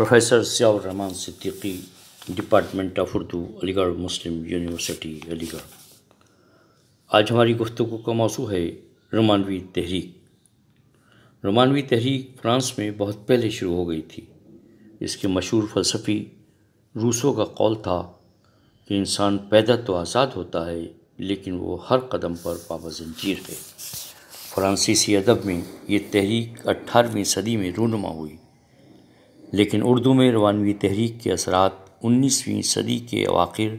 professor Siyalrahman Siddiqui department of Urdu Aligarh Muslim university Aligarh आज हमारी गुफ्तु का मौसू है रोमानवी तहरीक रोमानवी तहरीक फ्रांस में बहुत पहले शुरू हो गई थी इसके मशहूर फ़लसफ़ी रूसों का कौल था कि इंसान पैदा तो आज़ाद होता है लेकिन वो हर कदम पर जंजीर है फ्रांसीसी अदब में ये तहरीक अट्ठारहवीं सदी में रूनमा हुई लेकिन उर्दू में रवानवी तहरीक के असरा उन्नीसवीं सदी के अवाखिर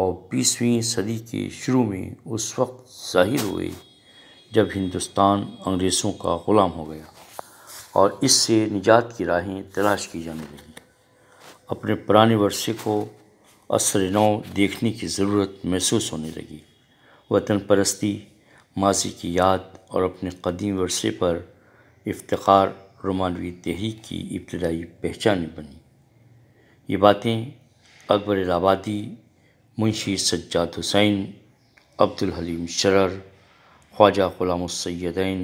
और बीसवीं सदी के शुरू में उस वक्त ज़ाहिर हुए जब हिंदुस्तान अंग्रेज़ों का ग़ुलाम हो गया और इससे निजात की राहें तलाश की जाने लगी अपने पुराने वर्षे को असर नौ देखने की ज़रूरत महसूस होने लगी वतन परस्ती माजी की याद और अपने कदीम वर्षे पर इफ्तार रोमानवी तहरीक की इब्तदाई पहचान बनी ये बातें अकबर आबादी मुंशी सज्जाद हुसैन अब्दुल हलीम शरर ख्वाजा ग़ुलाम सैदैन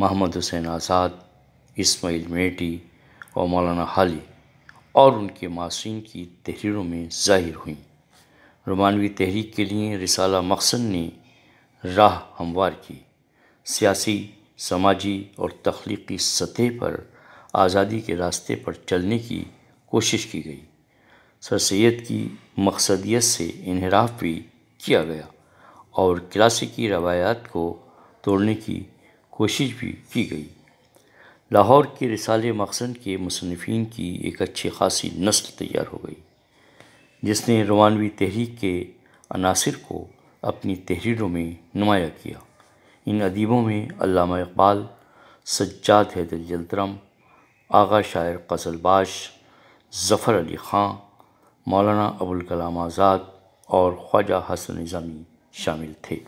महमद हुसैन आज़ाद इस्माइल मेटी और मौलाना हाली और उनके मासूम की तहरीरों में ज़ाहिर हुई रोमानवी तहरीक के लिए रिसाला मकसद ने राह हमवार की सियासी समाजी और तख्लीकी सतह पर आज़ादी के रास्ते पर चलने की कोशिश की गई सर सैद की मकसदियत से इनहराफ भी किया गया और क्लासिकी रवायात को तोड़ने की कोशिश भी की गई लाहौर के रिसाल मकसद के मुसनफिन की एक अच्छी खासी नस्ल तैयार हो गई जिसने रवानवी तहरीक के अनासर को अपनी तहरीरों में नुमाया किया इन अदीबों में अलामा इकबाल सज्जाद हैदर जलतरम आगा शायर कसलबाश ज़फ़र अली ख़ान मौलाना अबुल कलाम आज़ाद और ख्वाजा हसन निज़ामी शामिल थे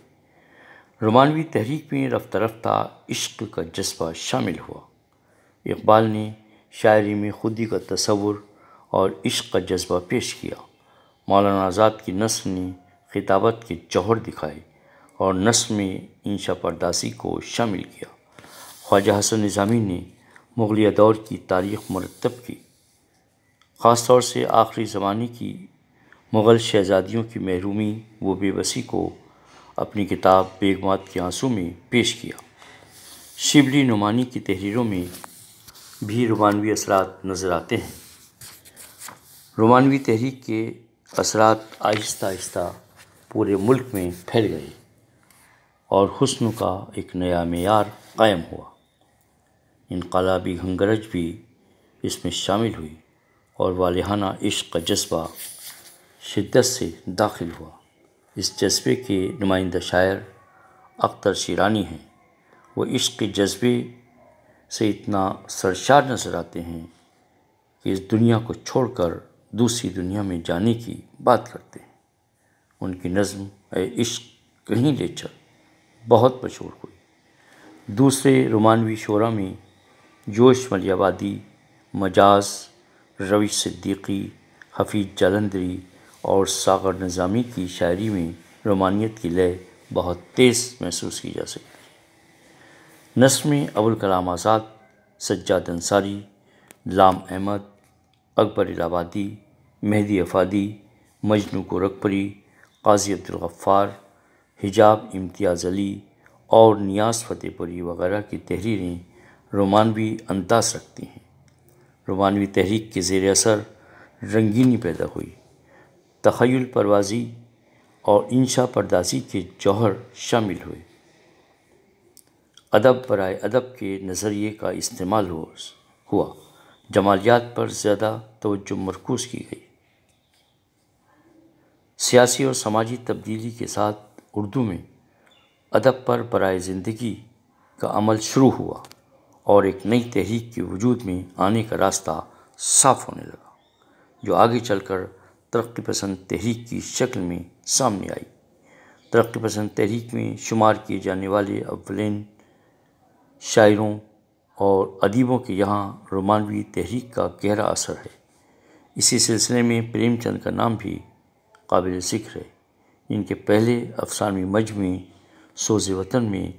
रोमानवी तहरीक में रफ्त रफ्ता इश्क का जज्बा शामिल हुआ इकबाल ने शायरी में खुदी का तस्वुर और इश्क का जज्बा पेश किया मौलाना आज़ाद की नस्ल ने खिताबत के जौहर दिखाए और नस्म में इंशा परदासी को शामिल किया ख्वाजा हसन निज़ामी ने मुगलिया दौर की तारीख मरतब की ख़ास तौर से आखिरी ज़माने की मुग़ल शहज़ादियों की महरूमी व बेबसी को अपनी किताब बेगमात के आंसू में पेश किया शिबली नुमानी की तहरीरों में भी रोमानवी असरात नज़र आते हैं रोमानवी तहरीक के असरात आहिस्ता आहिस्ता पूरे मुल्क में फैल गए और हस्न का एक नया मैार कायम हुआ इनकलाबी हंगरज भी इसमें शामिल हुई और वालहाना इश्क का जज्बा शिद्दत से दाखिल हुआ इस जज्बे के नुमाइंदा शायर अख्तर शिरानी हैं वो इश्क के जज्बे से इतना सरशार नज़र आते हैं कि इस दुनिया को छोड़कर दूसरी दुनिया में जाने की बात करते हैं उनकी नज़म ए इश्क कहीं ले चल बहुत मशहूर हुई दूसरे रोमानवी शोरा में जोश मलियाबादी मजाज रवि सिद्दीकी हफीज जलंदरी और सागर निज़ामी की शायरी में रोमानियत की लय बहुत तेज़ महसूस की जा सकती नस में अबुल कलाम आज़ाद सज्जाद अंसारी लाम अहमद अकबर इलाहाबादी मेहदी अफादी मजनू गोरखपुरी काजी अब्दुलगफ़ार हिजाब इम्तियाज़ अली और नियाज फतेहपुरी वगैरह की तहरीरें रोमानवी अंदाज रखती हैं रोमानवी तहरीक के ज़ेर असर रंगीनी पैदा हुई तखयल परवाजी और इंशा परदासी के जौहर शामिल हुए अदब बरए अदब के नज़रिए का इस्तेमाल हुआ जमालियात पर ज़्यादा तोज्जो मरकूज़ की गई सियासी और समाजी तब्दीली के साथ उर्दू में अदब पर बरए ज़िंदगी का अमल शुरू हुआ और एक नई तहरीक के वजूद में आने का रास्ता साफ होने लगा जो आगे चलकर तरक्की पसंद तहरीक की शक्ल में सामने आई तरक्की पसंद तहरीक में शुमार किए जाने वाले अवलिन शायरों और अदीबों के यहाँ रोमानवी तहरीक का गहरा असर है इसी सिलसिले में प्रेमचंद का नाम भी काबिल ज़िक्र है इनके पहले अफसानवी मजमे सोज वतन में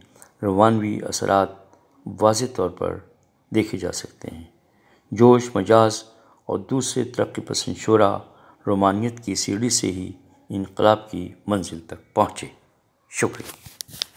रवानवी असरात वाज तौर पर देखे जा सकते हैं जोश मजाज और दूसरे तरक्की पसंद शुरा रोमानियत की सीढ़ी से ही इनकलाब की मंजिल तक पहुँचे शुक्रिया